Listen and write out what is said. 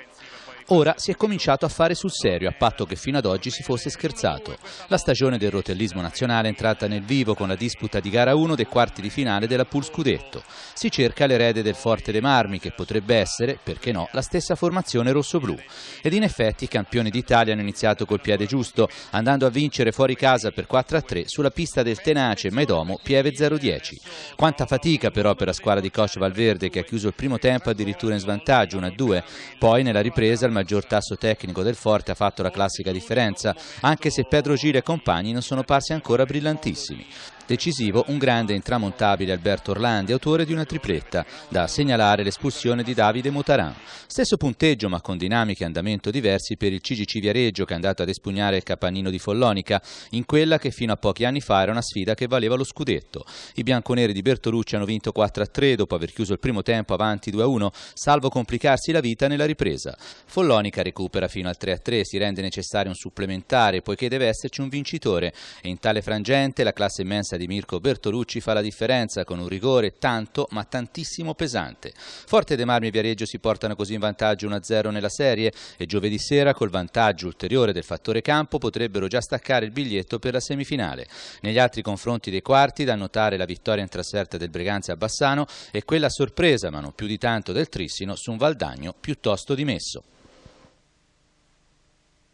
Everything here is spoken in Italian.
ofensiva. Ora si è cominciato a fare sul serio, a patto che fino ad oggi si fosse scherzato. La stagione del rotellismo nazionale è entrata nel vivo con la disputa di gara 1 dei quarti di finale della Pool Scudetto. Si cerca l'erede del Forte dei Marmi, che potrebbe essere, perché no, la stessa formazione rossoblù. Ed in effetti i campioni d'Italia hanno iniziato col piede giusto, andando a vincere fuori casa per 4-3 sulla pista del tenace Maidomo Pieve 010. Quanta fatica però per la squadra di coach Valverde che ha chiuso il primo tempo addirittura in svantaggio 1-2, poi nella ripresa il maggior tasso tecnico del Forte ha fatto la classica differenza, anche se Pedro Giro e compagni non sono parsi ancora brillantissimi. Decisivo un grande intramontabile Alberto Orlandi, autore di una tripletta, da segnalare l'espulsione di Davide Mutaran. Stesso punteggio ma con dinamiche e andamento diversi per il CGC Viareggio che è andato ad espugnare il capannino di Follonica, in quella che fino a pochi anni fa era una sfida che valeva lo scudetto. I bianconeri di Bertolucci hanno vinto 4-3 dopo aver chiuso il primo tempo avanti 2-1, salvo complicarsi la vita nella ripresa. Follonica recupera fino al 3-3, si rende necessario un supplementare poiché deve esserci un vincitore e in tale frangente la classe immensa di di Mirko Bertolucci fa la differenza con un rigore tanto ma tantissimo pesante. Forte De Marmi e Viareggio si portano così in vantaggio 1-0 nella serie e giovedì sera col vantaggio ulteriore del fattore campo potrebbero già staccare il biglietto per la semifinale. Negli altri confronti dei quarti da notare la vittoria in trasferta del Breganza a Bassano e quella sorpresa ma non più di tanto del Trissino su un Valdagno piuttosto dimesso.